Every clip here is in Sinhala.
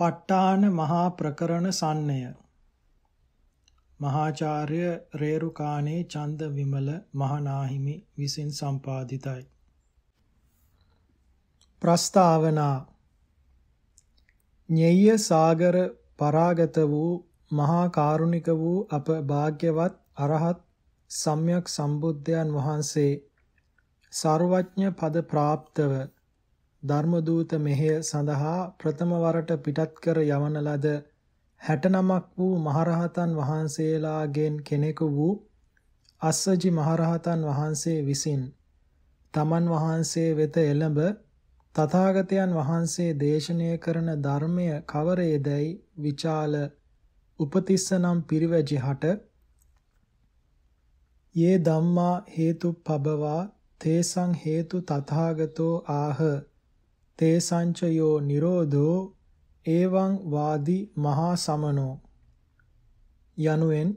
ප ဋ ාණ මහා ප්‍රකරණ සන්නය මහාචාර්ය රේරුකාණේ චන්ද විමල මහනාහිමි විසින් සම්පාදිතයි ප්‍රස්තාවනා ඤෙය්‍ය සාගර පරාගත වූ මහා කාරුණික වූ අප භාග්‍යවත් අරහත් සම්්‍යක් සම්බුද්ධයන් වහන්සේ සර්වඥ පද પ્રાપ્તව ධර්මදූත මෙහෙය සඳහා ප්‍රථම වරට පිටත් කර යවන ලද 69ක් වූ මහරහතන් වහන්සේලාගෙන් කෙනෙකු වූ අස්සජි මහරහතන් වහන්සේ විසින් තමන් වහන්සේ වෙත එළඹ තථාගතයන් වහන්සේ දේශනය කරන ධර්මය කවරේදයි විචාල උපතිස්ස නම් පිරිවැජි හට යේ ධම්මා හේතුපබවා තේසං හේතු තථාගතෝ ආහ තේ සංචයෝ නිරෝධෝ එවං වාදි මහා සමනෝ යනුවෙන්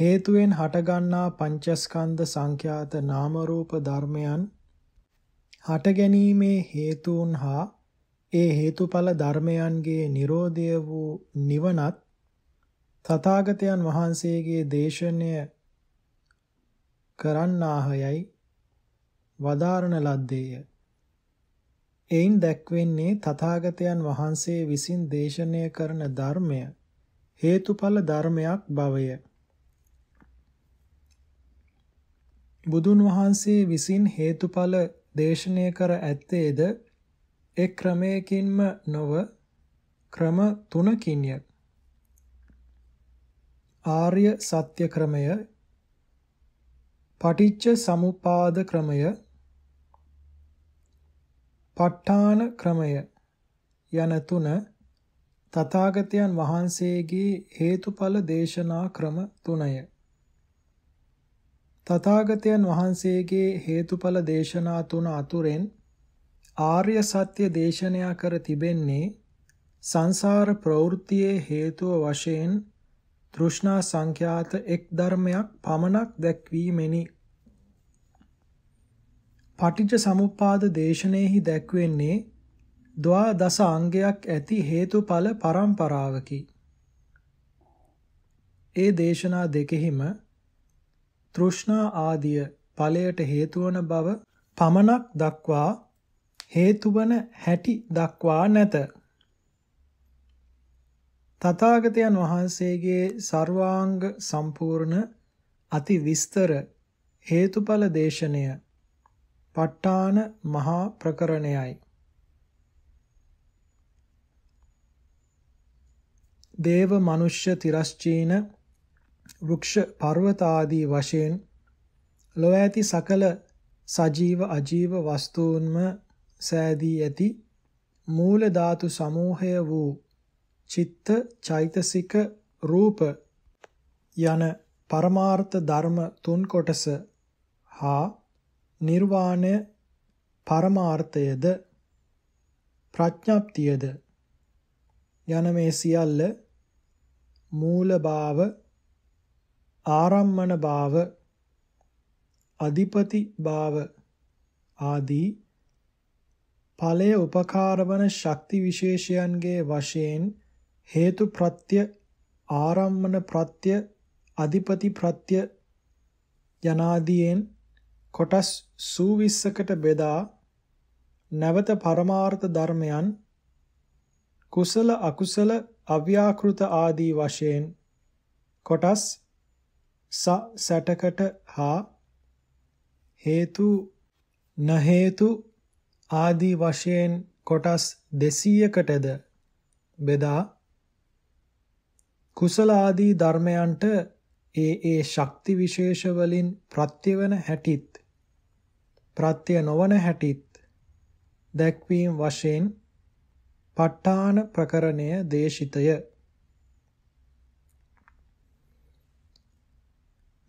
හේතුවෙන් හටගන්නා පංචස්කන්ධ සංඛ්‍යාත නාම රූප ධර්මයන් හට ගැනීමේ හේතුන් හා ඒ හේතුඵල ධර්මයන්ගේ Nirodhaය වූ නිවනත් තථාගතයන් වහන්සේගේ දේශනය කරන්නාහයයි වදාරණ ලද්දේය එයින් දැක්වෙන්නේ තථාගතයන් වහන්සේ විසින් දේශනය කරන ධර්මය හේතුඵල ධර්මයක් බවය. බුදුන් වහන්සේ විසින් හේතුඵල දේශනය කර ඇත්තේද එක් ක්‍රමයකින්ම නොව ක්‍රම තුනකින්ය. ආර්ය සත්‍ය ක්‍රමය, පටිච්ච සමුපාද ක්‍රමය, ප ဋ ාණ ක්‍රමය යන තුන තථාගතයන් වහන්සේගේ හේතුඵල දේශනා ක්‍රම තුනය. තථාගතයන් වහන්සේගේ හේතුඵල දේශනා තුන අතුරෙන් ආර්ය සත්‍ය දේශනා කර තිබෙන්නේ සංසාර ප්‍රවෘත්තියේ හේතුව වශයෙන් තෘෂ්ණා සංඛ්‍යාත එක් ධර්මයක් පමණක් දැක්වීමෙනි. පටිච්ච සමුප්පාද දේශනෙහි දැක්වෙන්නේ ද්වාදස අංගයක් ඇති හේතුඵල පරම්පරාවකි. ඒ දේශනා දෙකෙහිම තෘෂ්ණා ආදිය ඵලයට හේතුවන බව පමණක් දක්වා හේතුවන හැටි දක්වා නැත. තථාගතයන් වහන්සේගේ ਸਰවාංග සම්පූර්ණ අති විස්තර හේතුඵල දේශනය ප ဋ ාණ මහා ප්‍රකරණයයි. දේව මනුෂ්‍ය තිරස්චීන වෘක්ෂ පර්වත ආදී වශයෙන් ලොව ඇති සකල සජීව අජීව වස්තුන්ම සෑදී ඇති මූල ධාතු සමූහය වූ චිත්ත චෛතසික රූප යන පරමාර්ථ ධර්ම තුන් කොටස හා නිර්වාණය පරමාර්ථයද ප්‍රඥප්තියද යන මේ සියල්ල මූල භාව ආරම්මන භාව අධිපති භාව ආදී ඵලයේ උපකාරවන ශක්ති විශේෂයන්ගේ වශයෙන් හේතු ප්‍රත්‍ය ආරම්මන ප්‍රත්‍ය අධිපති ප්‍රත්‍ය යනාදීන් කොටස් සූවිස්සකට බෙදා නැවත පරමාර්ථ ධර්මයන් කුසල අකුසල අව්‍යාකෘත ආදී වශයෙන් කොටස් ස සැටකට හා හේතු නහේතු ආදී වශයෙන් කොටස් 200කටද බෙදා කුසල ආදී ධර්මයන්ට ඒ ඒ ශක්ති විශේෂ වලින් ප්‍රත්‍යවන හැටිත් ප්‍රත්‍ය නොවන හැටිත් දැක්වීම වශයෙන් ප ဋ ාණ ප්‍රකරණය දේශිතය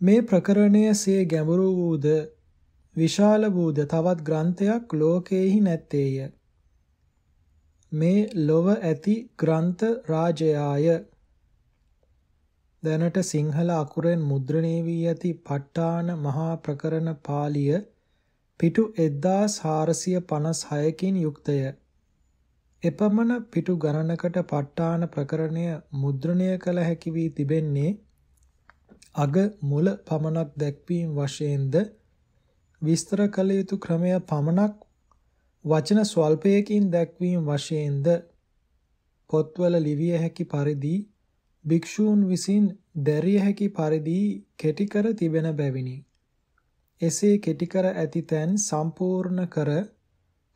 මේ ප්‍රකරණය සේ ගැඹුරු වූද විශාල වූද තවත් ග්‍රන්ථයක් ලෝකයේහි නැත්තේය මේ ලොව ඇති ග්‍රන්ථ රාජයාය දැනට සිංහල අකුරෙන් මුද්‍රණය වී ඇති ප ဋ ාණ මහා ප්‍රකරණ පාළිය පිටු 1456 කින් යුක්තය. එපමණ පිටු ගණනකට ප ဋ ාණ ප්‍රකරණය මුද්‍රණය කළ හැකි වී තිබෙන්නේ අග මුල පමණක් දැක්වීම වශයෙන්ද විස්තර කළ යුතු ක්‍රමය පමණක් වචන ස්වල්පයකින් දැක්වීම වශයෙන්ද පොත්වල ලිවිය හැකි පරිදි භික්ෂූන් විසින් දැරිය හැකි පරිදි කෙටි කර තිබෙන බැවිනි. එසේ කෙටි කර ඇති තැන් සම්පූර්ණ කර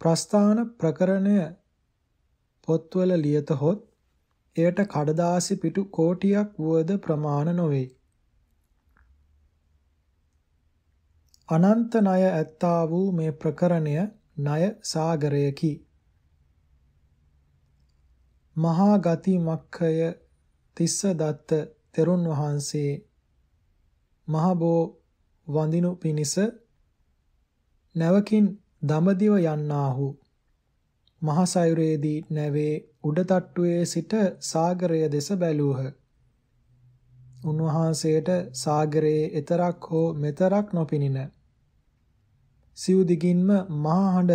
ප්‍රස්ථාන ප්‍රකරණය පොත්වල ලියතහොත් එයට කඩදාසි පිටු කෝටියක් වුවද ප්‍රමාණ නොවේ. අනන්ත ණය ඇත්තා වූ මේ ප්‍රකරණය ණය සාගරයකි. මහා ගති මක්ඛය තිස්ස දත්ත තෙරුන් වහන්සේ මහබෝ වඳිනු පිණිස නැවකින් දඹදිව යන්නාහු මහසයුරේදී නැවේ උඩතට්ටුවේ සිට සාගරය දෙස බැලූහ. උන්වහන්සේට සාගරයේ එතරක් හෝ මෙතරක් නොපිනින. සිව් දිගින්ම මහහඬ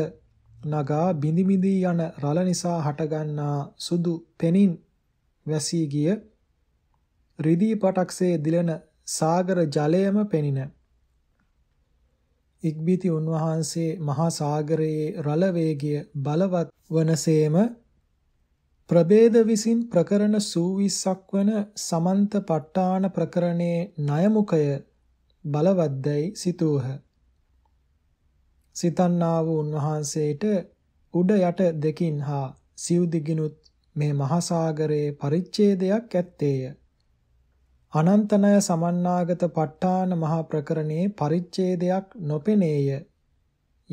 නගා බිඳි බිඳි යන රළ නිසා හටගන්නා සුදු පෙනින් වැසී ගිය රිදී පටක්සේ දිලෙන සාගර ජලයම පෙනින. ඉක්බීති උන්වහන්සේ මහා සාගරයේ රළ වේගය බලවත් වනසේම ප්‍රභේද විසින් ප්‍රකරණ 20ක් වන සමන්ත ප ဋ ාණ ප්‍රකරණයේ ණයමුඛය බලවත්දයි සිතූහ. සිතන්නා වූ උන්වහන්සේට උඩ යට දෙකින් හා සිව් දිගිනුත් මේ මහා සාගරයේ පරිච්ඡේදයක් ඇත්තේය. අනන්තනය සමන්නාගත පට්ඨාන මහා ප්‍රකරණයේ පරිච්ඡේදයක් නොපෙනේය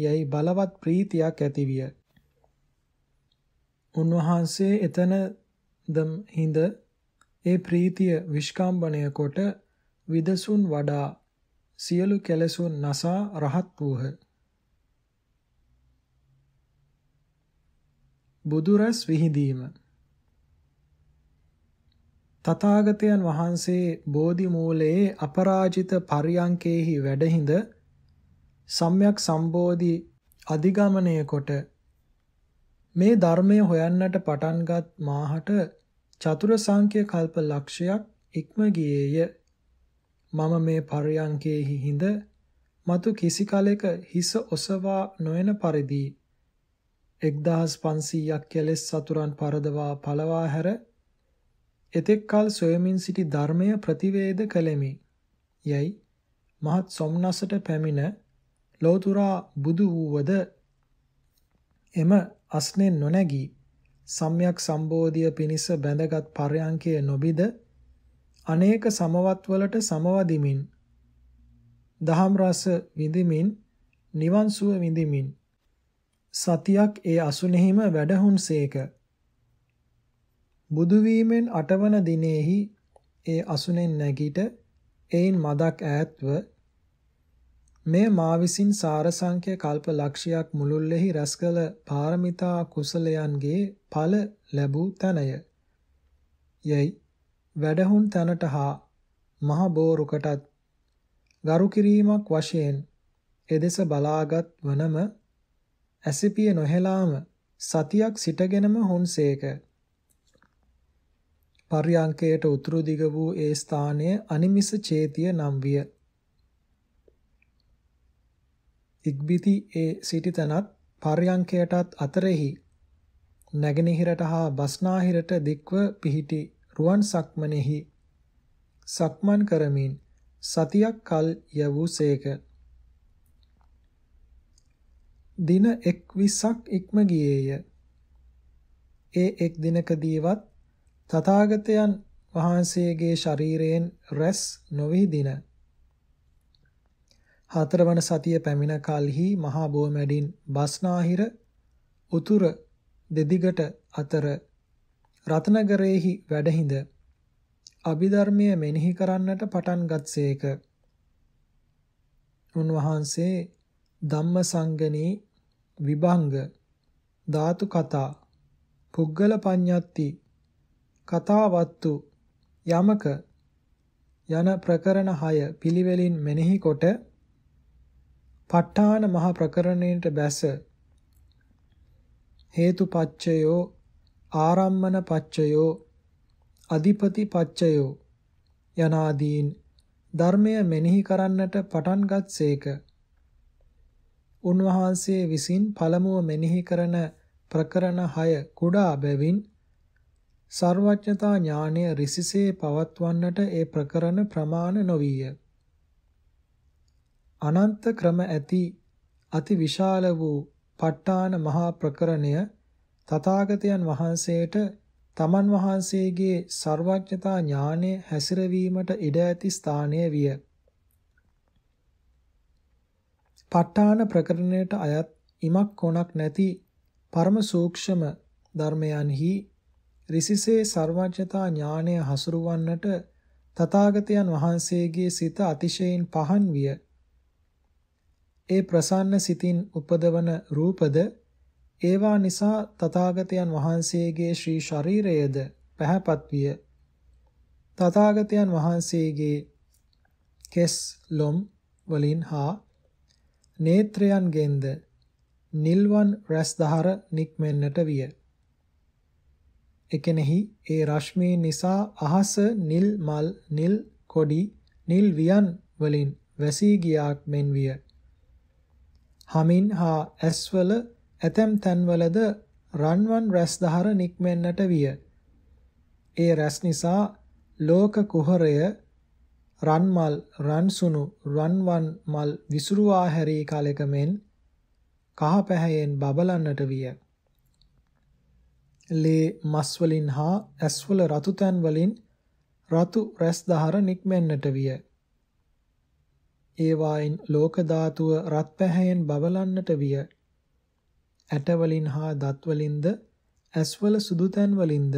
යයි බලවත් ප්‍රීතියක් ඇතිවිය. උන්වහන්සේ එතනදම් හිඳ ඒ ප්‍රීතිය විස්කම්බණය කොට විදසුන් වඩා සියලු කෙලෙසුන් නසා රහත් වූහ. බුදුරස් විහිදීම තථාගතයන් වහන්සේ බෝධි මූලයේ අපරාජිත පර්යංකේහි වැඩහිඳ සම්්‍යක් සම්බෝධි අධිගමනය කොට මේ ධර්මය හොයන්නට පටන්ගත් මාහට චතුර සංඛ්‍ය කල්ප ලක්ෂයක් ඉක්ම ගියේය මම මේ පර්යංකේහි හිඳ මතු කිසි කලෙක හිස ඔසවා නොයන පරිදි 1500ක් කෙලෙස් සතුරන් පරදවා පළවා හැර එතෙක් කල සොයමින් සිටි ධර්මය ප්‍රතිවේද කළෙමි. යයි මහත් සොම්නසට පැමිණ ලෝතුරා බුදු වූවද එම අස්නේ නොනැගී සම්්‍යක් සම්බෝධිය පිණිස බැඳගත් පර්යංකය නොබිද අනේක සමවත්වලට සමවදිමින් දහම් රස විඳිමින් නිවන් සුව විඳිමින් සතියක් ඒ අසුනේහිම වැඩහුන්සේක බුදු වීමෙන් අටවන දිනෙහි ඒ අසුනෙන් නැගිට එයින් මදක් ඈත්ව මේ මා විසින් සාරසංඛ්‍ය කල්ප ලක්ෂයක් මුළුල්ලෙහි රැස්කල පාරමිතා කුසලයන්ගේ ඵල ලැබූ තනය. යයි වැඩහුන් තැනට හා මහ බෝරුකටත් ගරු කිරීමක් වශයෙන් එදෙස බලාගත් වනම ඇසිපිය නොහෙලාම සතියක් සිටගෙනම හොන්සේක පර්යංකයට උතුරු දිග වූ ඒ ස්ථානය අනිමිස චේතිය නම් විය. ඉක්බිති ඒ සිටි තැනත් පර්යංකයටත් අතරෙහි නැගෙනහිරට හා බස්නාහිරට දික්ව පිහිටි රුවන් සක්මනේහි සක්මන් කරමින් සතියක් කල් යවූසේක. දින 21ක් ඉක්ම ගියේය. ඒ එක් දිනකදීවත් තථාගතයන් වහන්සේගේ ශරීරයෙන් රැස් නොවි දින හතරවන සතිය පැමිණ කලෙහි මහා බෝමැඩින් බස්නාහිර උතුර දෙදිගට අතර රත්නගරයේහි වැඩහිඳ අභිධර්මය මෙනෙහි කරන්නට පටන් ගත්සේක. උන්වහන්සේ ධම්මසංගණී විභංග ධාතු කතා පුද්ගල පඤ්ඤත්ති කතාවත්තු යමක යන ප්‍රකරණ 6 පිළිවෙලින් මෙනෙහි කොට ප ဋ ාණ මහ ප්‍රකරණයට බැස හේතුපච්චයෝ ආරම්මන පච්චයෝ අධිපති පච්චයෝ යනාදීන් ධර්මය මෙනෙහි කරන්නට පටන්ගත් සේක. උන්වහන්සේ විසින් පළමුව මෙනෙහි කරන ප්‍රකරණ 6 කුඩා බැවින් සර්වඥතා ඥානය රිසිසේ පවත්වන්නට ඒ ප්‍රකරණ ප්‍රමාණ නොවිය. අනන්ත ක්‍රම ඇති අති විශාල වූ පට්ටාන මහා ප්‍රකරණය තථාගතයන් වහන්සේට තමන් වහන්සේගේ සර්වඥතා ඥානය හැසිරවීමට ඉඩ ඇති ස්ථානය විය. පට්ටාන ප්‍රකරණයට අයත් ඉමක් කොනක් නැති පරම සූක්ෂම ධර්මයන්හි රිසිසේ සර්වඥතා ඥාණය හසුරුවන්නට තථාගතයන් වහන්සේගේ සිත අතිශයින් පහන් විය. ඒ ප්‍රසන්න සිතින් උපදවන රූපද ඒවා නිසා තථාගතයන් වහන්සේගේ ශ්‍රී ශරීරයද පැහැපත් විය. තථාගතයන් වහන්සේගේ කෙස් ලොම් වලින් හා නේත්‍රයන්ගෙන්ද නිල්වන් රැස්දහර නික්මෙන්නට විය. එකෙනෙහි ඒ රශ්මිය නිසා අහස නිල් මල් නිල් කොඩි නිල් වියන් වලින් වැසී ගියාක් මෙන් විය. හමින් හා ඇස්වල ඇතැම් තැන්වලද රන්වන් රැස්දහර නික්මෙන්නට විය. ඒ රැස් නිසා ලෝක කුහරය රන්මල් රන්සුණු රන්වන් මල් විසුරුවා හැරී කලෙක මෙන් කහ පැහැයෙන් බබලන්නට විය. ලේ මස් වලින් හා ඇස්වල රතු තැන් වලින් රතු රැස්දහර නික්මෙන්නට විය. ඒවායින් ලෝක ධාතුව රත් පැහැයෙන් බබලන්නට විය. ඇට වලින් හා දත් වලින්ද ඇස්වල සුදු තැන් වලින්ද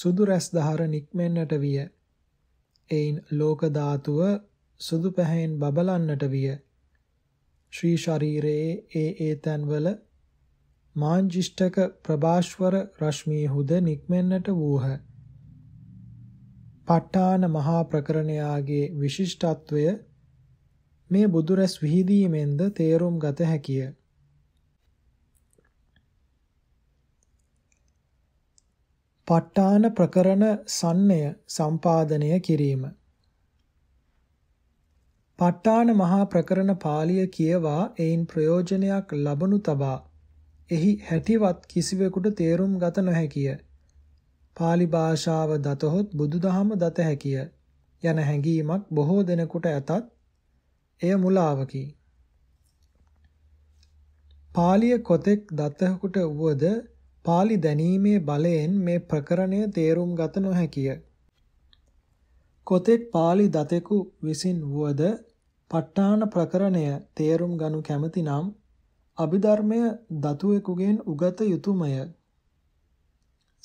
සුදු රැස්දහර නික්මෙන්නට විය. එයින් ලෝක ධාතුව සුදු පැහැයෙන් බබලන්නට විය. ශ්‍රී ශරීරයේ ඒ ඒ තැන්වල මාංජිෂ්ඨක ප්‍රභාස්වර රශ්මියහුද නික්මෙන්නට වූහ. ප ဋ ාණ මහා ප්‍රකරණයාගේ විශිෂ්ටත්වය මේ බුදුරැස් විහිදීමෙන්ද තේරුම් ගත හැකිය. ප ဋ ාණ ප්‍රකරණ සම්ණය සම්පාදනය කිරීම ප ဋ ාණ මහා ප්‍රකරණ පාළිය කියවා එයින් ප්‍රයෝජනයක් ලබනු තබා එහි හැටිවත් කිසිවෙකුට තේරුම් ගත නොහැකිය. pāli භාෂාව දතහොත් බුදුදහම දත හැකිය යන හැඟීමක් බොහෝ දෙනෙකුට ඇතත් එය මුලාවකි. පාලිය කොතෙක් දත්තහකුට වුවද පාලි දැනීමේ බලයෙන් මේ ප්‍රකරණය තේරුම් ගත නොහැකිය. කොතෙක් පාලි දතෙකු විසින් වුවද පට්ඨාන ප්‍රකරණය තේරුම් ගනු කැමති නම් අභිධර්මය දතුවෙකුගෙන් උගත යුතුයමය.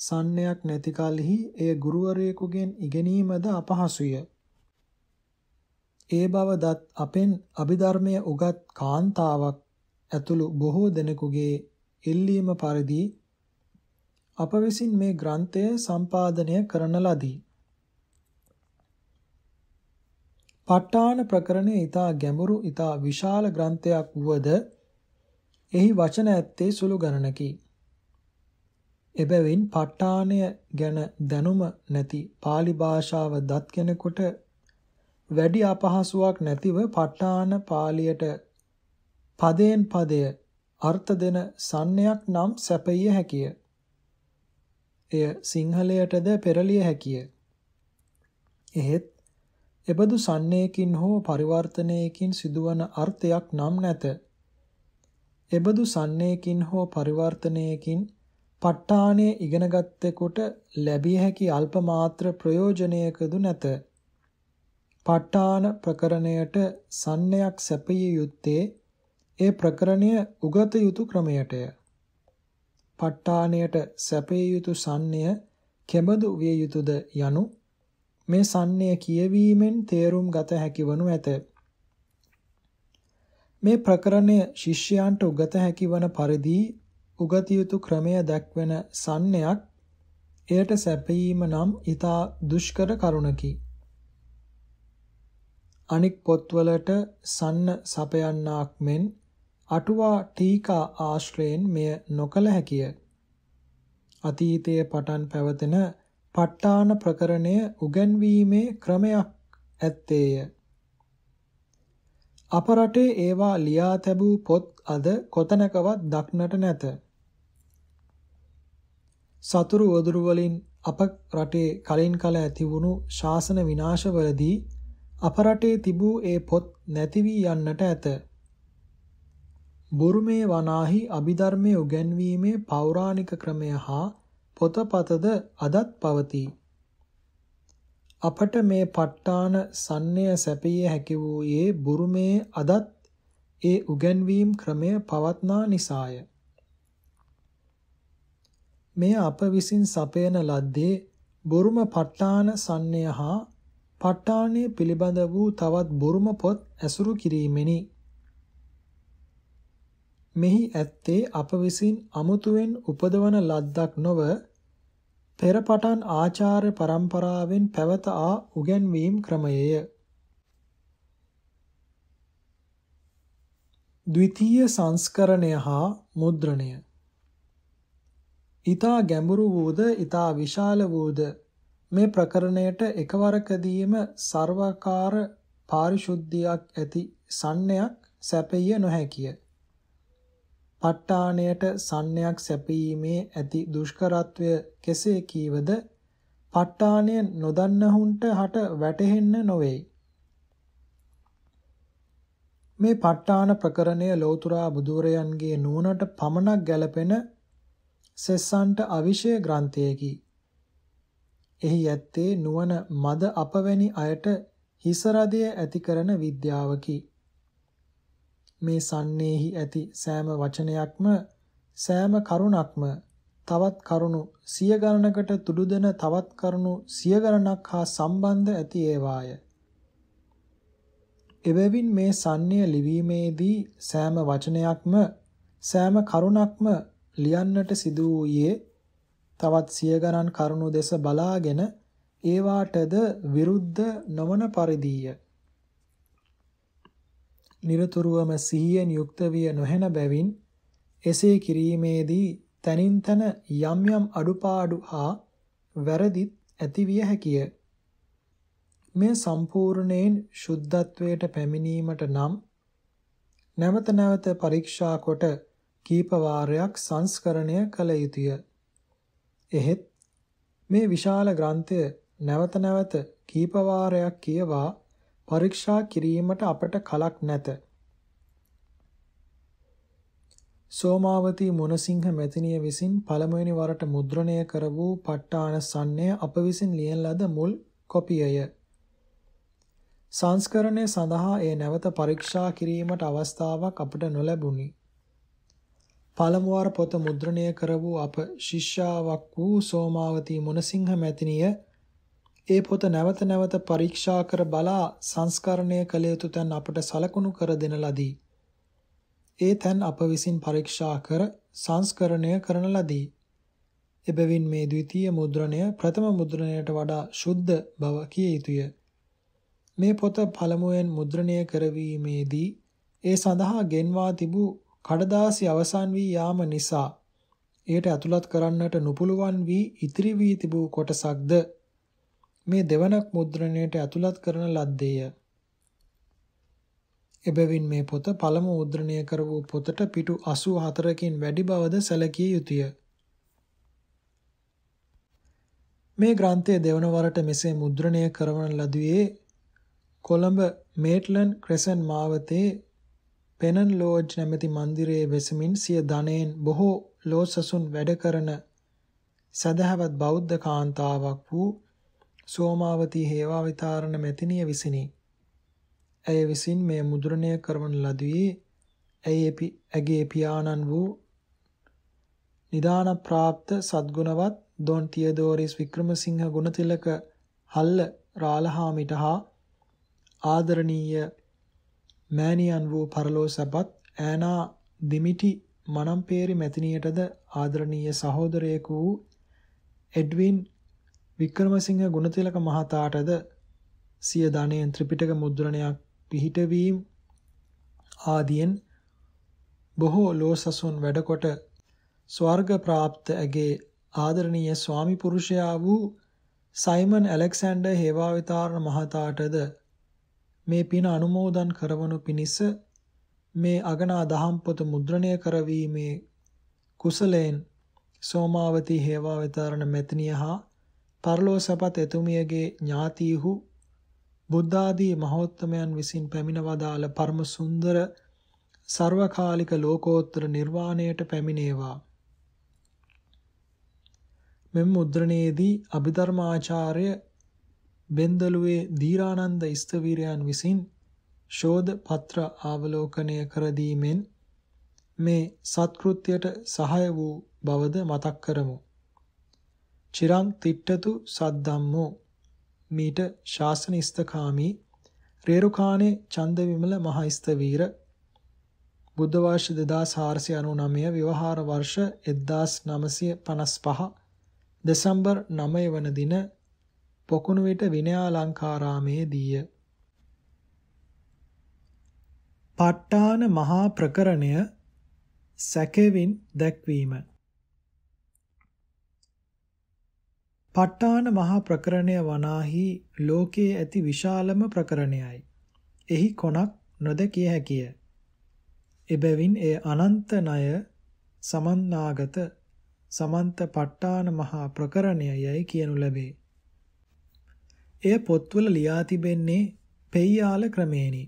සන්නයක් නැති කලෙහි එය ගුරුවරයෙකුගෙන් ඉගෙනීමද අපහසුය. ඒ බව දත් අපෙන් අභිධර්මය උගත් කාන්තාවක් ඇතුළු බොහෝ දෙනෙකුගේ ඉල්ලීම පරිදි අප විසින් මේ ග්‍රන්ථය සම්පාදනය කරන ලදී. ප ဋ ාණ ප්‍රකරණය ඊට ගැඹුරු ඊට විශාල ග්‍රන්ථයක් වුවද එහි වචන ඇත්තේ සුළු ගණනකි. එබැවින් ප ဋ ාණය ගැන දැනුම නැති pāli භාෂාව දත් කෙනෙකුට වැඩි අපහසුාවක් නැතිව ප ဋ ාණ පාලියට පදයෙන් පදය අර්ථ දෙන සන්නයක් නම් සැපිය හැකිය. එය සිංහලයටද පෙරලිය හැකිය. එහෙත් එබඳු සන්නයකින් හෝ පරිවර්තනයකින් සිදුවන අර්ථයක් නම් නැත. එබඳු සන්නේකින් හෝ පරිවර්තනයකින් ප ဋ ාණය ඉගෙනගත්තෙකුට ලැබිය හැකි අල්ප මාත්‍ර ප්‍රයෝජනයකදු නැත. ප ဋ ාණ ප්‍රකරණයට සන්නයක් සැපිය යුත්තේ ඒ ප්‍රකරණය උගත යුතු ක්‍රමයටය. ප ဋ ාණයට සැපිය යුතු සන්නය කෙබඳු විය යුතුද යනු මේ සන්නය කියවීමෙන් තේරුම් ගත හැකිවනු ඇත. මේ ප්‍රකරණය ශිෂ්‍යයන්ට උගත හැකිවන පරිදි උගත යුතු ක්‍රමය දැක්වෙන සන්නයක් එයට සැපයීම නම් ඊතා දුෂ්කර කරුණකි. අනික් පොත්වලට සන්න සපයන්නාක් මෙන් අටුවා ටීකා ආශ්‍රයෙන් මෙය නොකළ හැකිය. අතීතයේ පටන් පැවතෙන පට්ටාන ප්‍රකරණය උගන්වීමේ ක්‍රමයක් ඇත්තේය. අප රටේ ඒවා ලියා තැබූ පොත් අද කොතැනකවත් දක්නට නැත. සතුරු වදුරු වලින් අප රටේ කලින් කල ඇති වුණු ශාසන විනාශවලදී අප රටේ තිබූ ඒ පොත් නැති වී යන්නට ඇත. බුරුමේ වනාහි අභිධර්මයේ උගන්වීමේ පෞරාණික ක්‍රමය හා පොතපතද අදත් පවතී. අපට මේ ප ဋ ාණ සන්නය සැපිය හැකි වූයේ බුරුමේ අදත් ඒ උගන්වීම් ක්‍රමය පවත්නා නිසාය. මෙය අප විසින් සපයන ලද්දේ බුරුම ප ဋ ාණ සන්නය හා ප ဋ ාණේ පිළිබඳ වූ තවත් බුරුම පොත් ඇසුරු කිරීමෙනි. මෙහි ඇත්තේ අප විසින් අමුතුවෙන් උපදවන ලද්දක් නොව පෙර පටන් ආචාර්ය પરම්පරාවෙන් පැවත ආ උගන්වීම් ක්‍රමයේය. ද්විතීය සංස්කරණය හා මුද්‍රණය ඊතා ගැඹුරු වූද ඊතා විශාල වූද මේ ප්‍රකරණයට එකවරකදීම ਸਰවාකාර පාරිශුද්ධියක් ඇති සන්නයක් සැපෙය නොහැකිය. ප ဋ ාණයට සන්නයක් සැපීමේ ඇති දුෂ්කරත්වය කෙසේ කීවද ප ဋ ාණය නොදන්නහුන්ට හට වැටහෙන්න නොවේ මේ ප ဋ ාණ ප්‍රකරණය ලෞතුරා බුදුරයන්ගේ නුවණට පමණක් ගැලපෙන සෙස්සන්ට අවිෂය ග්‍රන්ථයකි එහි ඇත්තේ නුවණ මද අපවැනි අයට හිසරදය ඇති කරන විද්‍යාවකි මේ sannēhi ඇති සෑම වචනයක්ම සෑම කරුණක්ම තවත් කරුණු සිය ගණනකට තුඩුදෙන තවත් කරුණු සිය ගණනක් හා සම්බන්ධ ඇති ඒවාය. එබැවින් මේ sannē ලිවීමේදී සෑම වචනයක්ම සෑම කරුණක්ම ලියන්නට සිදු වූයේ තවත් සිය ගණන් කරුණු දෙස බලාගෙන ඒවාටද විරුද්ධ නොවන පරිදිය. নিරතුරුවම සිහියෙන් යුක්ත විය නොහැන බැවින් එසේ කිරීමේදී තනින් තන යම් යම් අඩුපාඩු හා වැරදිත් ඇති විය හැකිය. මේ සම්පූර්ණයෙන් සුද්ධත්වයට පැමිණීමට නම් නැවත නැවත පරීක්ෂා කොට කීප වාරයක් සංස්කරණය කළ යුතුය. එහෙත් මේ විශාල ග්‍රන්ථය නැවත නැවත කීප වාරයක් කියවා පරීක්ෂා කිරීමට අපට කලක් නැත. සෝමාවතී මොනසිංහ මෙතිනිය විසින් පළමුවෙනි වරට මුද්‍රණය කර වූ ප ဋ ාණ සන්නය අප විසින් ලියන ලද මුල් කොපියය. සංස්කරණය සඳහා ඒ නැවත පරීක්ෂා කිරීමට අවස්ථාවක් අපට නොලැබුණි. පළමුවර පොත මුද්‍රණය කර වූ අප ශිෂ්‍යාවක් වූ සෝමාවතී මොනසිංහ මැතිණිය ඒ පොත නැවත නැවත පරීක්ෂා කර බලා සංස්කරණය කළ යුතු තැන් අපට සලකුණු කර දෙන ලදී. ඒ තැන් අප විසින් පරීක්ෂා කර සංස්කරණය කරන ලදී. එබැවින් මේ ද්විතීය මුද්‍රණය ප්‍රථම මුද්‍රණයට වඩා ශුද්ධ බව කිය යුතුය. මේ පොත පළමුවෙන් මුද්‍රණය කරවීමේදී ඒ සඳහා ගෙන්වා තිබූ කඩදාසි අවසන් වී යාම නිසා එයට ඇතුළත් කරන්නට නොපුළුවන් වී ඉතිරි වී තිබූ කොටසක්ද මේ දෙවනක් මුද්‍රණයට ඇතුළත් කරන ලද්දේය. එබැවින් මේ පොත පළමු මුද්‍රණය කර වූ පොතට පිටු 84කින් වැඩි බවද සැලකිය යුතුය. මේ ග්‍රන්ථය දෙවන වරට මෙසේ මුද්‍රණය කරවන ලදුවේ කොළඹ මේට්ලන්ඩ් ක්‍රෙසන් මාවතේ පෙනන් ලෝජ් නැමැති મંદિરයේ වෙසමින් සිය ධනයෙන් බොහෝ ලෝසසුන් වැඩ කරන සදහවත් බෞද්ධ කාන්තාවක් වූ සෝමාවතී හේවාවිතාරණ මෙතිනිය විසිනි. ඇය විසින් මේ මුද්‍රණය කරවන ලදුවේ ඇයපි ඇගේ පියාණන් වූ නිදාන પ્રાપ્ત සද්ගුණවත් දොන් තියදෝරිස් වික්‍රමසිංහ ගුණතිලක හල්ල රාලහාමිට හා ආදරණීය මෑණියන් වූ පරලෝසපත් ඈනා දිමිටි මනම්පේරි මැතිණියටද ආදරණීය සහෝදරයෙකු වූ එඩ්වින් වික්‍රමසිංහ ගුණතිලක මහතාටද සිය ධනයෙන් ත්‍රිපිටක මුද්‍රණයක් පිහිටවීම ආදියෙන් බොහෝ ලෝසසුන් වැඩකොට ස්වර්ග ප්‍රාප්ත ඇගේ ආදරණීය ස්වාමි පුරුෂයා වූ සයිමන් ඇලෙක්සැන්ඩර් හේවාවිතාරණ මහතාටද මේ පින අනුමෝදන් කරවනු පිණිස මේ අගනා දහම් පොත මුද්‍රණය කරවීමේ කුසලයෙන් සෝමාවතී හේවාවිතාරණ මෙතනිය හා පරලෝ සැපත් එතුමියගේ ඥාතීහු බුද්ධාදී මහෝත්තමයන් විසින් පැමිණවදාළ පරම සුන්දර සර්වකාලික ලෝකෝත්තර නිර්වාණයට පැමිණේවා. මෙම මුද්‍රණයේදී අභිධර්මාචාර්ය බෙන්දලුවේ දීරානන්ද ඉස්තවීරයන් විසින් ශෝධ පත්‍ර ආවලෝකනය කර දීමෙන් මේ සත්කෘත්‍යයට සහාය වූ බවද මතක් කරමු. චිරං තිට්ඨතු සද්දම්මෝ මීට ශාසන ඉස්තකාමී රේරුකාණේ චන්ද විමල මහයිස්ත වීර බුද්ධ වර්ෂ 2499 විවහාර වර්ෂ 1955 දෙසැම්බර් 9 වන දින පොකුණු විට විනයාලංකාරාමේ දීය ප ဋ ාණ මහා ප්‍රකරණය සැකෙවින් දැක්වීම ප ဋ ාණ මහා ප්‍රකරණය වනාහි ලෝකයේ ඇති විශාලම ප්‍රකරණයයි. එහි කොනක් නොදකිය හැකිය. එබැවින් එය අනන්ත ණය සමන්නාගත සමන්ත ප ဋ ාණ මහා ප්‍රකරණයයි කියනු ලැබේ. එය පොත්වල ලියා තිබෙන්නේ පෙය්‍යාල ක්‍රමේණි.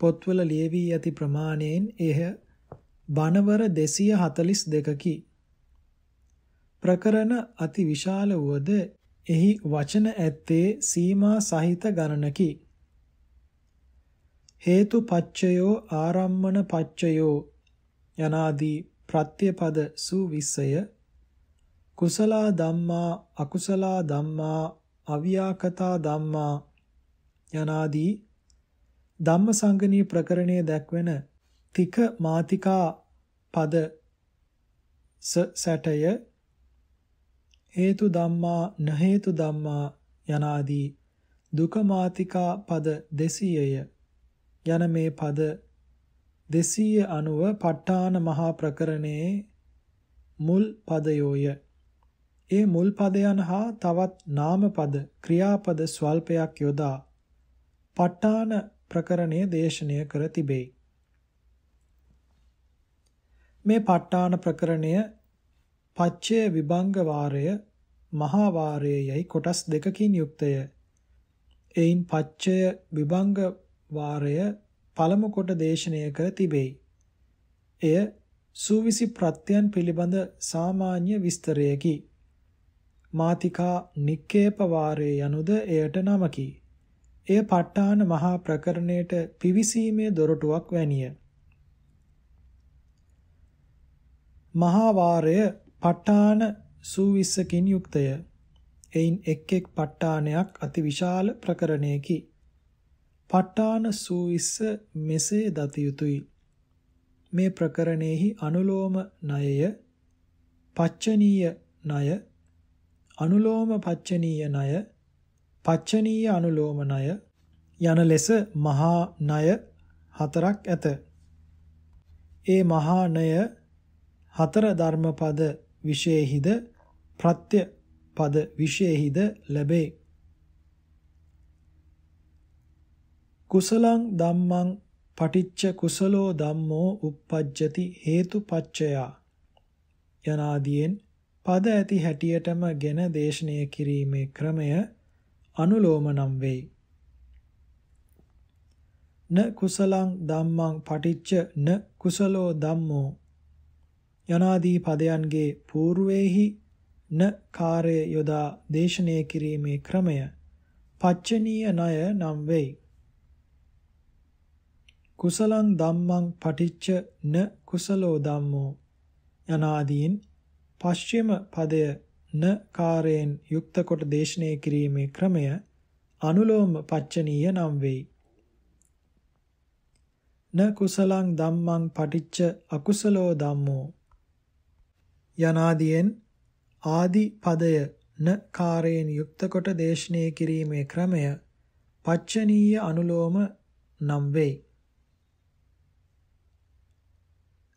පොත්වල ලියවි ඇති ප්‍රමාණයෙන් එය බණවර 242කි. ප්‍රකරණ අති විශාල වූද එහි වචන ඇත්තේ සීමා සහිත ගණනකි. හේතු පච්චයෝ ආරම්මන පච්චයෝ යනාදී ප්‍රත්‍යපද සූවිස්සය කුසලා ධම්මා අකුසලා ධම්මා අව්‍යාකතා ධම්මා යනාදී ධම්මසංගණී ප්‍රකරණයේ දැක්වෙන තික මාතිකා පද සැටය හේතු ධම්මා න හේතු ධම්මා යනාදී දුක මාතිකා පද 200ය යන මේ පද 290 ප ဋ ාණ මහා ප්‍රකරණයේ මුල් පදයෝය. ඒ මුල් පදයන් හා තවත් නාම පද ක්‍රියාපද ස්වල්පයක් යොදා ප ဋ ාණ ප්‍රකරණයේ දේශනය කර තිබේ. මේ ප ဋ ාණ ප්‍රකරණය පච්චය විභංග වාරය මහා වාරයයි කොටස් දෙකකින් යුක්තය. එයින් පච්චය විභංග වාරය පළමු කොට දේශනය කර තිබේ. එය සූවිසි ප්‍රත්‍යයන් පිළිබඳ සාමාන්‍ය විස්තරයකි. මාතිකා නික්කේප වාරයේ යනුද එයට නමකි. එය ප ဋ ාණ මහා ප්‍රකරණයට පිවිසීමේ දොරටුවක් වැනිය. මහා වාරය ප ဋ ාණ සූවිස්සකින් යුක්තය. එයින් එක් එක් ප ဋ ාණයක් අති විශාල ප්‍රකරණයකි. ප ဋ ාණ සූවිස්ස මෙසේ දත යුතුය. මේ ප්‍රකරණෙහි අනුලෝම ණයය පච්චනීය ණය අනුලෝම පච්චනීය ණය පච්චනීය අනුලෝම ණය යන ලෙස මහා ණය හතරක් ඇත. ඒ මහා ණය හතර ධර්මපද විශේෂිද ප්‍රත්‍ය පද විශේෂිද ලැබේ. කුසලං ධම්මං පටිච්ච කුසලෝ ධම්මෝ uppajjati හේතුපච්චයා යනාදීන් පද ඇති හැටියටම ගෙන දේශනය කිරීමේ ක්‍රමය අනුලෝම නම් වෙයි. න කුසලං ධම්මං පටිච්ච න කුසලෝ ධම්මෝ යනාදී පදයන්ගේ పూర్වෙහි න කාර්ය යොදා දේශනය කිරීමේ ක්‍රමය පච්චනීය ණය නම් වෙයි. කුසලං ධම්මං පටිච්ච න කුසලෝ ධම්මෝ යනාදීන් පශ්චිම පදය න කාර්යෙන් යුක්ත කොට දේශනය කිරීමේ ක්‍රමය අනුලෝම පච්චනීය නම් වෙයි. න කුසලං ධම්මං පටිච්ච අකුසලෝ ධම්මෝ යනාදීන් ආදි පදය න කාරයෙන් යුක්ත කොට දේශනය කිරීමේ ක්‍රමය පච්චනීය අනුලෝම නම් වෙයි.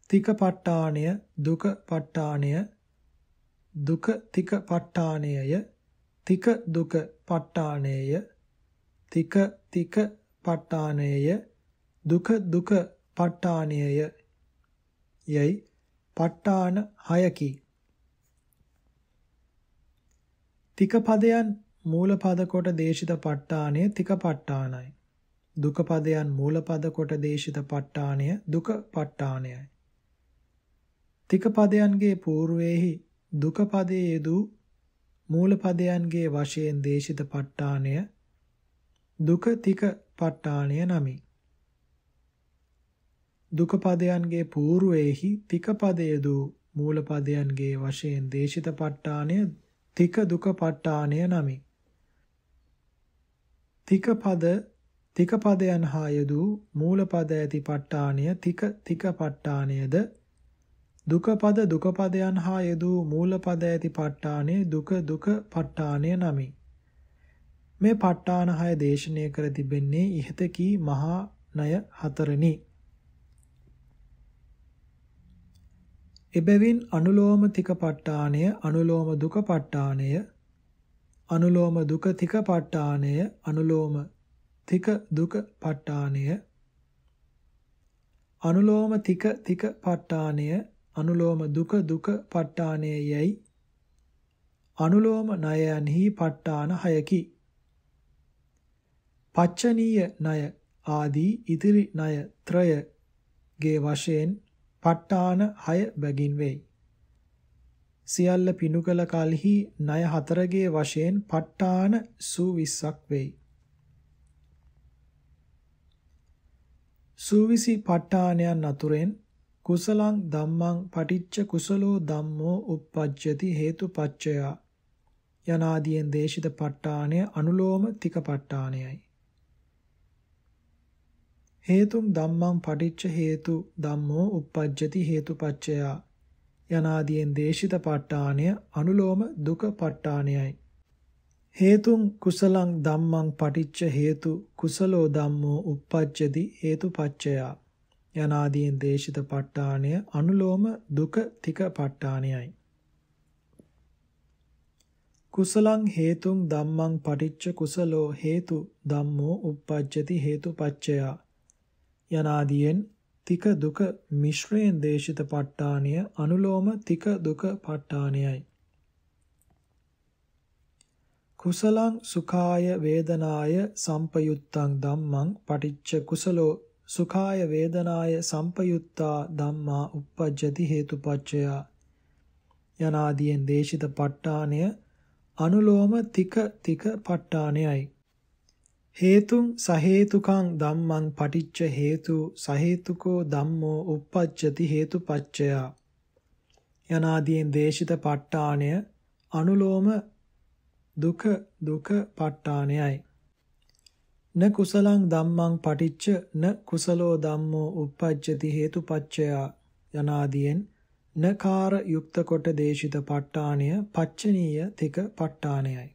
තික ප ဋ ාණය දුක ප ဋ ාණය දුක තික ප ဋ ාණයය තික දුක ප ဋ ාණයය තික තික ප ဋ ාණයය දුක දුක ප ဋ ාණයය යයි ප ဋ ාණ හයකි. තික පදයන් මූල පද කොට දේශිත ප ဋ ාණය තික ප ဋ ාණයි. දුක පදයන් මූල පද කොට දේශිත ප ဋ ාණය දුක ප ဋ ාණයයි. තික පදයන්ගේ పూర్වයේහි දුක පදයේ යෙදූ මූල පදයන්ගේ වශයෙන් දේශිත ප ဋ ාණය දුක තික ප ဋ ාණය නමි. දුක පදයන්ගේ పూర్වයේහි තික පදයේදු මූල පදයන්ගේ වශයෙන් දේශිත ප ဋ ාණය තික දුක ප ဋ ාණය නමි. තික පද තික පදයන් හා යෙදූ මූල පද ඇති ප ဋ ාණය තික තික ප ဋ ාණයද දුක පද දුක පදයන් හා යෙදූ මූල පද ඇති ප ဋ ාණය දුක දුක ප ဋ ාණය නමි. මේ ප ဋ ාණ හය දේශනය කර තිබෙන්නේ ඉහත කී මහා ණය හතරෙනි. එබැවින් අනුලෝම තික ප ဋ ාණය අනුලෝම දුක ප ဋ ාණය අනුලෝම දුක තික ප ဋ ාණය අනුලෝම තික දුක ප ဋ ාණය අනුලෝම තික තික ප ဋ ාණය අනුලෝම දුක දුක ප ဋ ාණය යයි අනුලෝම ණයන්හි ප ဋ ාණ හයකි පච්චනීය ණය ආදී ඉතිරි ණය ත්‍රය ගේ වශයෙන් ප ဋ ාණ 6 බැගින් වෙයි. සියල්ල පිණු කළ කලෙහි ණය හතරගේ වශයෙන් ප ဋ ාණ සූ 20ක් වෙයි. සූවිසි ප ဋ ාණයන් අතුරෙන් කුසලං ධම්මං පටිච්ච කුසලෝ ධම්මෝ uppajjati හේතුපච්චය යනාදීන් දේශිත ප ဋ ාණය අනුලෝම තික ප ဋ ාණයයි. හේතුම් ධම්මං පටිච්ච හේතු ධම්මෝ uppajjati හේතුපච්චයා යනාදීන් දේශිත ප ဋ ාණය අනුලෝම දුක ප ဋ ාණයයි හේතුං කුසලං ධම්මං පටිච්ච හේතු කුසලෝ ධම්මෝ uppajjati හේතුපච්චයා යනාදීන් දේශිත ප ဋ ාණය අනුලෝම දුක තික ප ဋ ාණයයි කුසලං හේතුං ධම්මං පටිච්ච කුසලෝ හේතු ධම්මෝ uppajjati හේතුපච්චයා යනාදීන් තික දුක මිශ්‍රයෙන් දේශිත ප ဋ ාණිය අනුලෝම තික දුක ප ဋ ාණියයි. කුසලං සුඛාය වේදනාය සම්පයුත්තං ධම්මං පටිච්ච කුසලෝ සුඛාය වේදනාය සම්පයුත්තා ධම්මා uppajjati හේතුපච්චය යනාදීන් දේශිත ප ဋ ාණය අනුලෝම තික තික ප ဋ ාණයයි. හේතුං සහේතුකං ධම්මං පටිච්ච හේතු සහේතුකෝ ධම්මෝ uppajjati හේතුපච්චය යනාදීන් දේශිත ප ဋ ාණය අනුලෝම දුක දුක ප ဋ ාණයයි න කුසලං ධම්මං පටිච්ච න කුසලෝ ධම්මෝ uppajjati හේතුපච්චය යනාදීන් නකාර යුක්ත කොට දේශිත ප ဋ ාණය පච්චනීය තික ප ဋ ාණයයි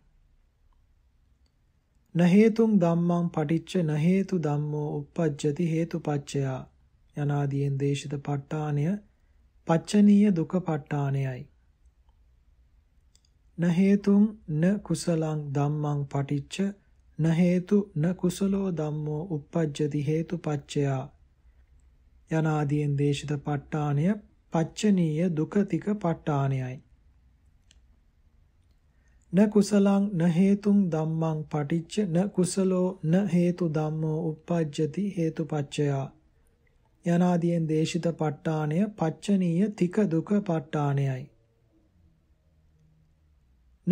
න හේතුං ධම්මං පටිච්ච න හේතු ධම්මෝ uppajjati හේතුපච්චය යනාදීන් දේශිත ප ဋ ාණය පච්චනීය දුක ප ဋ ාණයයි න හේතුං න කුසලං ධම්මං පටිච්ච න හේතු න කුසලෝ ධම්මෝ uppajjati හේතුපච්චය යනාදීන් දේශිත ප ဋ ාණය පච්චනීය දුක තික ප ဋ ාණයයි න කුසලං න හේතුං ධම්මං පටිච්ච න කුසලෝ න හේතු ධම්මෝ uppajjati හේතුපච්චය යනාදීන් දේශිත ප ဋ ාණය පච්චනීය තික දුක ප ဋ ාණයයි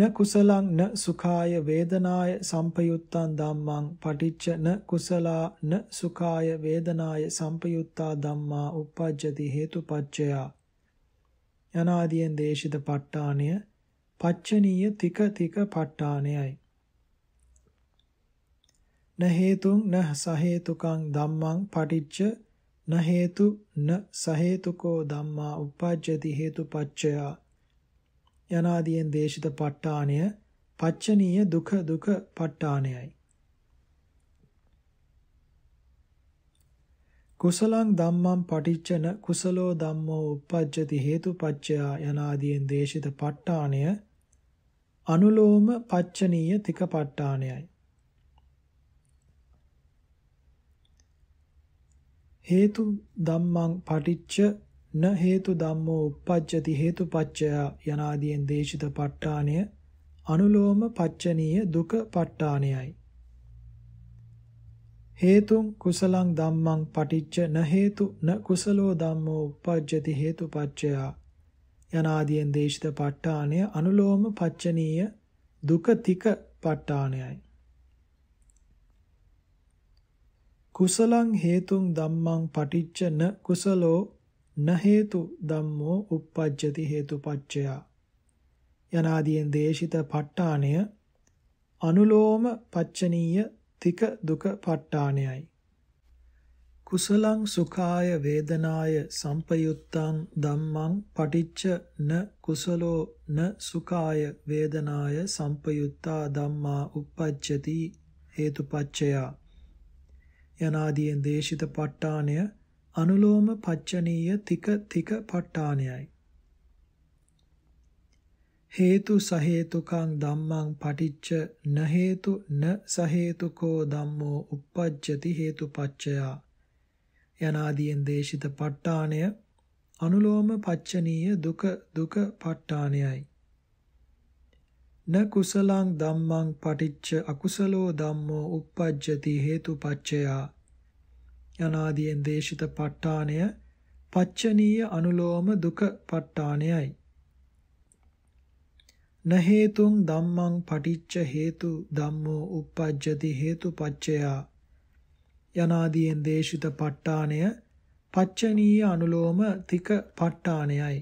න කුසලං න සුඛාය වේදනාය සම්පයුත්තං ධම්මං පටිච්ච න කුසලා න සුඛාය වේදනාය සම්පයුත්තා ධම්මා uppajjati හේතුපච්චය යනාදීන් දේශිත ප ဋ ාණය පච්චනීය තික තික ප ဋ ාණයයි. න හේතුං න සහේතුකං ධම්මං පටිච්ච න හේතු න සහේතුකෝ ධම්මා උපජ්ජති හේතුපච්චය යනාදීන් දේශිත ප ဋ ාණය පච්චනීය දුක දුක ප ဋ ාණයයි. කුසලං ධම්මං පටිච්චන කුසලෝ ධම්මෝ uppajjati හේතුපච්චයා යනාදීන් දේශිත ප ဋ ාණය අනුලෝම පච්චනීය තිකපට්ඨානයයි. හේතු ධම්මං පටිච්ච න හේතු ධම්මෝ uppajjati හේතුපච්චය යනාදීන් දේශිත ප ဋ ාණය අනුලෝම පච්චනීය දුක ප ဋ ාණයයි හේතුං කුසලං ධම්මං පටිච්ච න හේතු න කුසලෝ ධම්මෝ uppajjati හේතුපච්චය යනාදීන් දේශිත ප ဋ ාණය අනුලෝම පච්චනීය දුක තික ප ဋ ාණයයි. කුසලං හේතුං ධම්මං පටිච්ච න කුසලෝ න හේතු ධම්මෝ uppajjati හේතුපච්චය යනාදීන් දේශිත ප ဋ ාණය අනුලෝම පච්චනීය තික දුක ප ဋ ාණයයි. කුසලං සුඛාය වේදනාය සම්පයුත්තං ධම්මං පටිච්ච න කුසලෝ න සුඛාය වේදනාය සම්පයුත්තා ධම්මා uppajjati හේතුපච්චය යනාදීන් දේශිත ප ဋ ාණය අනුලෝම පච්චනීය තික තික ප ဋ ාණයයි හේතු සහේතුකං ධම්මං පටිච්ච න හේතු න සහේතුකෝ ධම්මෝ uppajjati හේතුපච්චයා යනාදීන් දේශිත ප ဋ ාණය අනුලෝම පච්චනීය දුක දුක ප ဋ ාණයයි න කුසලං ධම්මං පටිච්ච අකුසලෝ ධම්මෝ uppajjati හේතුපච්චයා යනාදීන් දේශිත ප ဋ ාණය පච්චනීය අනුලෝම දුක ප ဋ ාණයයි න හේතුං ධම්මං පටිච්ච හේතු ධම්මෝ uppajjati හේතුපච්චයා යනාදීන් දේශිත ප ဋ ාණය පච්චනීය අනුලෝම තික ප ဋ ාණයයි.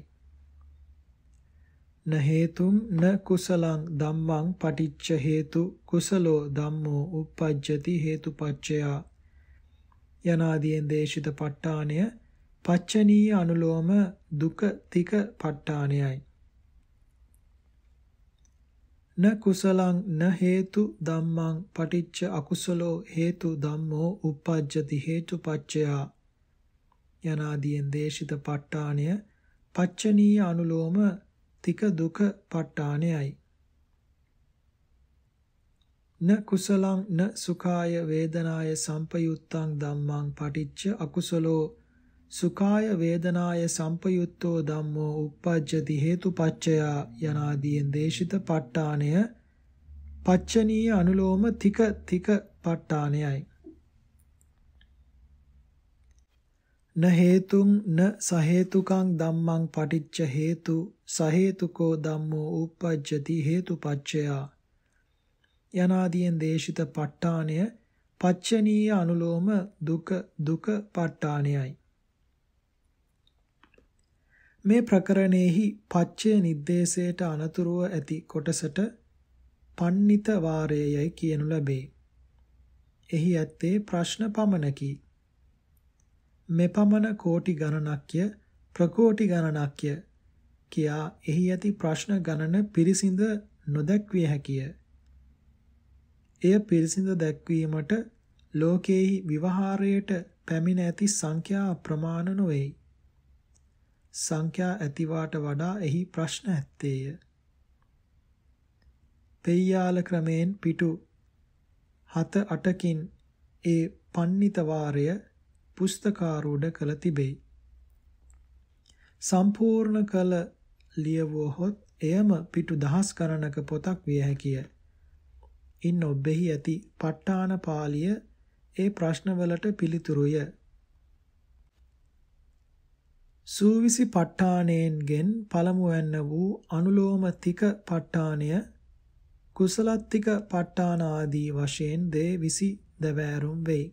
න හේතුම් න කුසලං ධම්මං පටිච්ච හේතු කුසලෝ ධම්මෝ uppajjati හේතුපච්චය යනාදීන් දේශිත ප ဋ ාණය පච්චනීය අනුලෝම දුක තික ප ဋ ාණයයි. න කුසලං න හේතු ධම්මං පටිච්ච අකුසලෝ හේතු ධම්මෝ uppajjati හේතුපච්චයා යනාදීන් දේශිත ප ဋ ාණය පච්චනීය අනුලෝම තික දුක ප ဋ ාණයයි න කුසලං න සුඛාය වේදනාය සම්පයුත්තං ධම්මං පටිච්ච අකුසලෝ සුඛාය වේදනාය සම්පයුත්තෝ ධම්මෝ uppajjati හේතුපච්චයා යනාදීන් දේශිත ප ဋ ාණය පච්චනීය අනුලෝම තික තික ප ဋ ාණයයි න හේතුං න සහේතුකං ධම්මං පටිච්ච හේතු සහේතුකෝ ධම්මෝ uppajjati හේතුපච්චයා යනාදීන් දේශිත ප ဋ ාණය පච්චනීය අනුලෝම දුක දුක ප ဋ ාණයයි මේ ප්‍රකරණයෙහි පච්චය නිද්දේශයට අනතුරුව ඇති කොටසට පන්නිත වාරයයයි කියනු ලැබේ. එහි ඇත්තේ ප්‍රශ්න පමණකි. මෙපමණ කෝටි ගණනක්ය ප්‍රකෝටි ගණනක්ය කියා එහි ඇති ප්‍රශ්න ගණන පිරිසිඳ නොදැක්විය හැකිය. එය පිරිසිඳ දැක්වීමට ලෝකයේ විවහාරයට පැමිණ ඇති සංඛ්‍යා ප්‍රමාණ නොවේයි. සංඛ්‍යා ඇතිවාට වඩා එහි ප්‍රශ්න ඇත්තේය. පෙය්‍යාල ක්‍රමයෙන් පිටු 7 8කින් ඒ පන්නිත වාරය පුස්තකාරූඪ කළ තිබේ. සම්පූර්ණ කළ ලියවුවහොත් එයම පිටු දහස් ගණනක පොතක් විය හැකිය. ඉන් ඔබෙහි ඇති ප ဋ ාණ පාළිය ඒ ප්‍රශ්නවලට පිළිතුරුය. සූවිසි ප ဋ ාණයෙන්ගෙන් පළමු වන්න වූ අනුලෝමතික ප ဋ ාණය කුසලත්තික ප ဋ ාණ ආදී වශයෙන් දේ විසි දවෑරුම් වෙයි.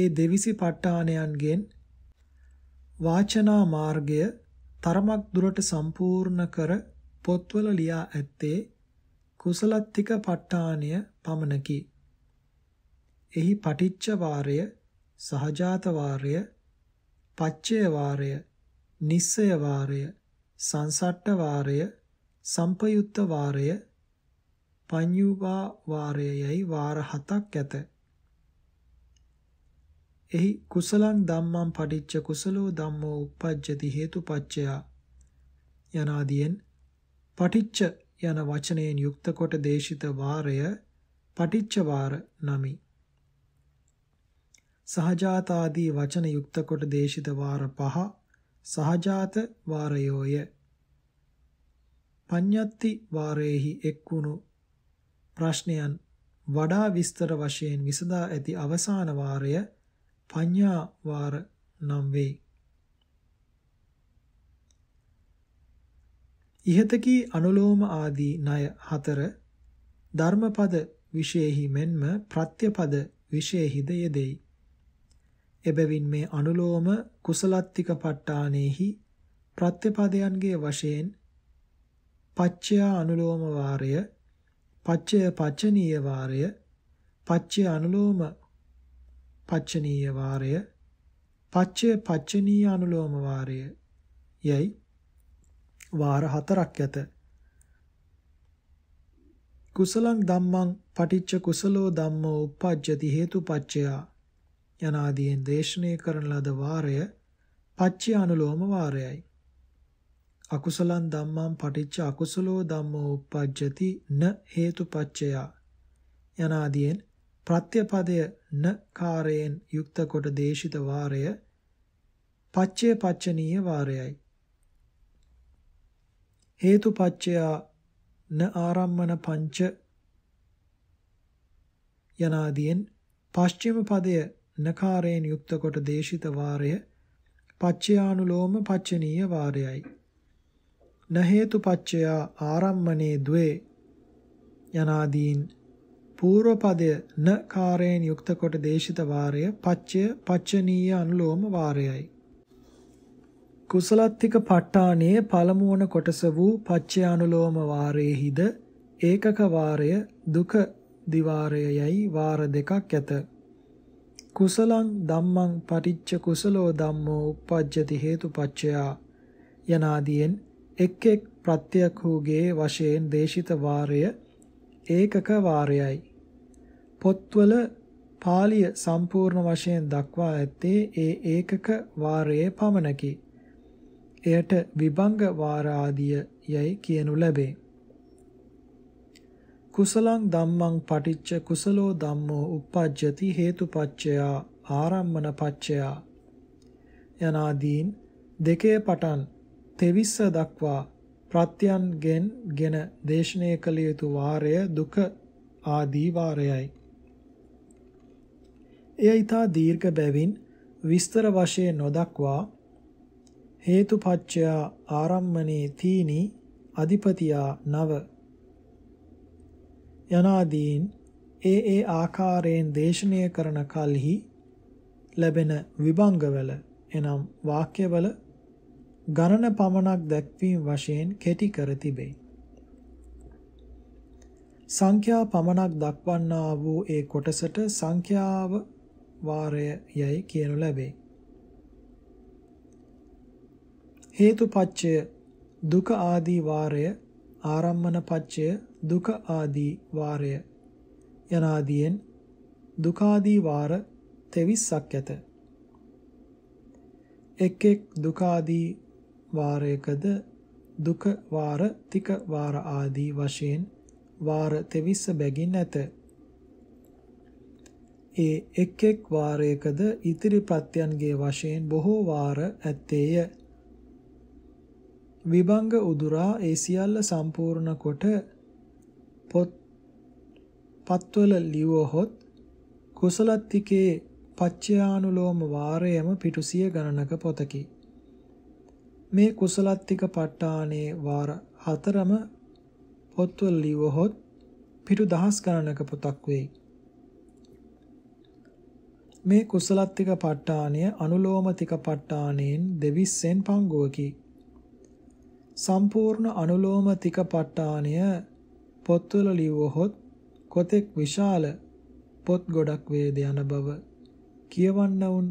ඒ දෙවිසි ප ဋ ාණයන්ගෙන් වාචනා මාර්ගය තරමක් දුරට සම්පූර්ණ කර පොත්වල ලියා ඇත්තේ කුසලත්තික ප ဋ ාණය පමණකි. එහි පටිච්ච වාරය, සහජාත වාරය, පච්චය වාරය, නිස්සය වාරය, සංසට්ඨ වාරය, සම්පයුත්ත වාරය, පඤ්ඤුපා වාරයයි වාර හතක් ඇත. එහි කුසලං ධම්මං පටිච්ච කුසලෝ ධම්මෝ uppajjati හේතුපච්චයා යනාදීන් පටිච්ච යන වචනයෙන් යුක්ත කොට දේශිත වාරය පටිච්ච වාර නමි. සහජාතාදී වචන යුක්ත කොට දේශිත වාර පහ සහජාත වාරයෝය. පඤ්ඤත්ති වාරයේහි එක්වුණු ප්‍රශ්නයන් වඩා විස්තර වශයෙන් විසඳා ඇති අවසාන වාරය පඤ්ඤා වාර නම් වේ. ඉහතකී අනුලෝම ආදී ණය හතර ධර්මපද විශේෂෙහි මෙන්ම ප්‍රත්‍යපද විශේෂෙහිද යෙදෙයි. එබැවින් මේ අනුලෝම කුසලත්තික පට්ටානෙහි ප්‍රත්‍යපදයන්ගේ වශයෙන් පච්චය අනුලෝම වාරය පච්චය පච්චනීය වාරය පච්චය අනුලෝම පච්චනීය වාරය පච්චය පච්චනීය අනුලෝම වාරය යයි වාර හතරක් ඇත කුසලං ධම්මං පටිච්ච කුසලෝ ධම්මෝ uppajjati හේතුපච්චයා යනාදීන් දේශනය කරන ලද වාරය පච්ච අනුලෝම වාරයයි. අකුසලං ධම්මං පටිච්ච අකුසලෝ ධම්මෝ uppajjati න හේතුපච්චය යනාදීන් ප්‍රත්‍යපදය න කාරයෙන් යුක්ත කොට දේශිත වාරය පච්චේ පච්චනීය වාරයයි. හේතුපච්චය න ආරම්මන පංච යනාදීන් පශ්චිම පදය නකාරයෙන් යුක්ත කොට දේශිත වාරය පච්චයානුලෝම පච්චනීය වාරයයි. න හේතු පච්චයා ආරම්මනේ ද්වේ යනාදීන් පූර්වපදය න කාරයෙන් යුක්ත කොට දේශිත වාරය පච්චය පච්චනීය අනුලෝම වාරයයි. කුසලත්තික පට්ටානයේ පළමු වන කොටස වූ පච්චයානුලෝම වාරයේහිද ඒකක වාරය දුක දිවාරයයයි වාර දෙකක් ඇත. කුසලං ධම්මං පටිච්ච කුසලෝ ධම්මෝ uppajjati හේතුපච්චයා යනාදීන් එක් එක් ප්‍රත්‍යක් හෝගේ වශයෙන් දේශිත වාරය ඒකක වාරයයි පොත්වල පාලිය සම්පූර්ණ වශයෙන් දක්වා ඇත්තේ ඒ ඒකක වාරයේ පමණකි එයට විභංග වාර ආදිය යයි කියනු ලැබේ කුසලං ධම්මං පටිච්ච කුසලෝ ධම්මෝ uppajjati හේතුපච්චයා ආරම්මන පච්චයා යනාදීන් දෙකේ පටන් තෙවිස්ස දක්වා ප්‍රත්‍යයන්ගෙන් ගෙන දේශනය කළ යුතු වාරය දුක ආදී වාරයයි. එය ඊතා දීර්ඝ බැවින් විස්තර වශයෙන් නොදක්වා හේතුපච්චය ආරම්මනේ තීනි අධිපතියා නව යනාදීන් ඒ ඒ ආකාරයෙන් දේශනය කරන කල්හි ලැබෙන විභංගවල එනම් වාක්‍යවල ගණන පමණක් දැක්වීම වශයෙන් කෙටි කර තිබේ. සංඛ්‍යා පමණක් දක්වන්නා වූ ඒ කොටසට සංඛ්‍යාව වාරය යයි කියනු ලැබේ. හේතුපච්චය දුක ආදී වාරය ආරම්මන පච්චය දුක ආදී වාරය යනාදීන් දුකාදී වාර 23ක් ඇත. එක් එක් දුකාදී වාරයකද දුක වාර තික වාර ආදී වශයෙන් වාර 23 බැගින් ඇත. ඒ එක් එක් වාරයකද ඉතිරි ප්‍රත්‍යයන්ගේ වශයෙන් බොහෝ වාර ඇත්තේය. විභංග උදුරා ඒ සියල්ල සම්පූර්ණ කොට පොත් පත්වල ලියවහොත් කුසලත්තිකේ පච්චයානුලෝම වාරයම පිටුසිය ගණනක පොතකි. මේ කුසලත්තික පට්ටානේ වාර හතරම පොත්වල ලියවහොත් පිටු දහස් ගණනක පොතක් වෙයි. මේ කුසලත්තික පට්ටානය අනුලෝමතික පට්ටානයෙන් දෙවිස්සෙන් පංගුවකි. සම්පූර්ණ අනුලෝමතික පට්ටානය පොත්වල ලියවහොත් කොතෙක් විශාල පොත් ගොඩක් වේද යන බව කියවන්නවුන්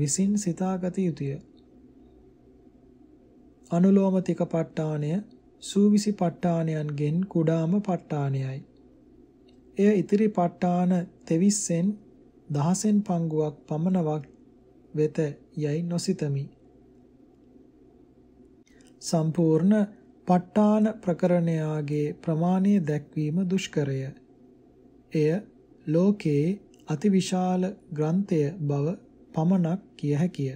විසින් සිතාගත යුතුය. අනුලෝමතික ප ဋ ාණය සූවිසි ප ဋ ාණයන්ගෙන් කුඩාම ප ဋ ාණයයි. එය ඉතිරි ප ဋ ාණ 30ෙන් 10ෙන් පංගුවක් පමණක් වෙත යයි නොසිතමි. සම්පූර්ණ ප ဋ ාණ ප්‍රකරණයාගේ ප්‍රමාණය දැක්වීම දුෂ්කරය. එය ලෝකයේ අතිවිශාල ග්‍රන්ථය බව පමණක් කිය හැකිය.